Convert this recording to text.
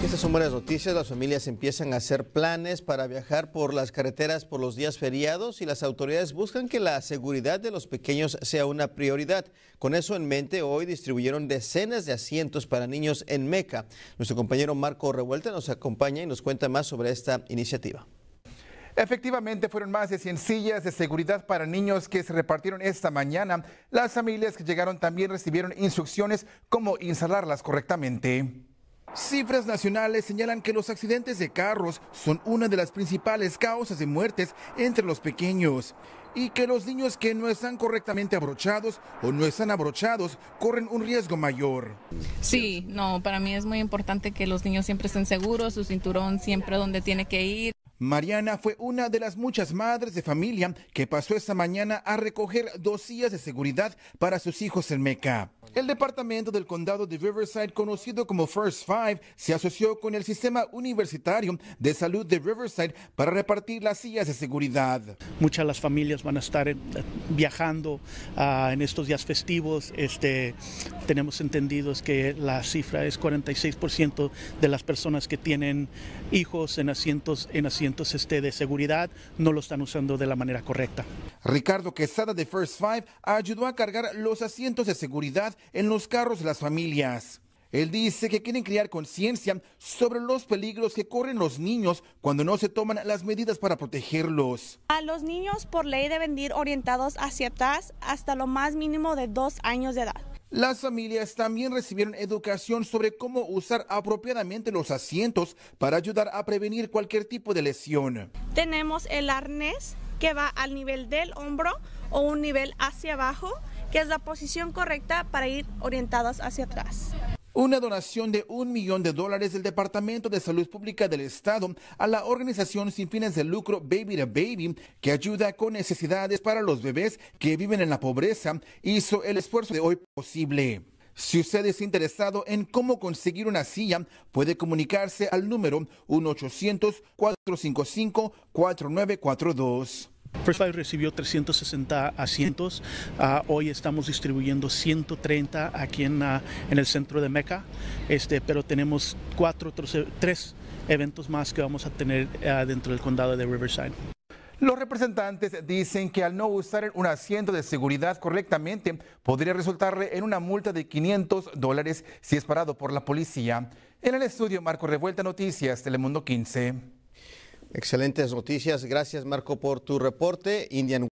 Estas son buenas noticias. Las familias empiezan a hacer planes para viajar por las carreteras por los días feriados y las autoridades buscan que la seguridad de los pequeños sea una prioridad. Con eso en mente, hoy distribuyeron decenas de asientos para niños en Meca. Nuestro compañero Marco Revuelta nos acompaña y nos cuenta más sobre esta iniciativa. Efectivamente, fueron más de 100 sillas de seguridad para niños que se repartieron esta mañana. Las familias que llegaron también recibieron instrucciones cómo instalarlas correctamente. Cifras nacionales señalan que los accidentes de carros son una de las principales causas de muertes entre los pequeños y que los niños que no están correctamente abrochados o no están abrochados corren un riesgo mayor. Sí, no, para mí es muy importante que los niños siempre estén seguros, su cinturón siempre donde tiene que ir. Mariana fue una de las muchas madres de familia que pasó esta mañana a recoger dos días de seguridad para sus hijos en Meca. El departamento del condado de Riverside, conocido como First Five, se asoció con el sistema universitario de salud de Riverside para repartir las sillas de seguridad. Muchas de las familias van a estar eh, viajando ah, en estos días festivos. Este, tenemos entendido que la cifra es 46% de las personas que tienen hijos en asientos, en asientos este, de seguridad no lo están usando de la manera correcta. Ricardo Quesada de First Five ayudó a cargar los asientos de seguridad en los carros de las familias. Él dice que quieren crear conciencia sobre los peligros que corren los niños cuando no se toman las medidas para protegerlos. A los niños por ley deben ir orientados hacia atrás hasta lo más mínimo de dos años de edad. Las familias también recibieron educación sobre cómo usar apropiadamente los asientos para ayudar a prevenir cualquier tipo de lesión. Tenemos el arnés que va al nivel del hombro o un nivel hacia abajo que es la posición correcta para ir orientadas hacia atrás. Una donación de un millón de dólares del Departamento de Salud Pública del Estado a la organización sin fines de lucro Baby to Baby, que ayuda con necesidades para los bebés que viven en la pobreza, hizo el esfuerzo de hoy posible. Si usted es interesado en cómo conseguir una silla, puede comunicarse al número 1-800-455-4942. First recibió 360 asientos. Ah, hoy estamos distribuyendo 130 aquí en, ah, en el centro de Meca, este, pero tenemos cuatro, e, tres eventos más que vamos a tener ah, dentro del condado de Riverside. Los representantes dicen que al no usar un asiento de seguridad correctamente podría resultarle en una multa de 500 dólares si es parado por la policía. En el estudio Marco Revuelta Noticias, Telemundo 15. Excelentes noticias. Gracias, Marco, por tu reporte. Indian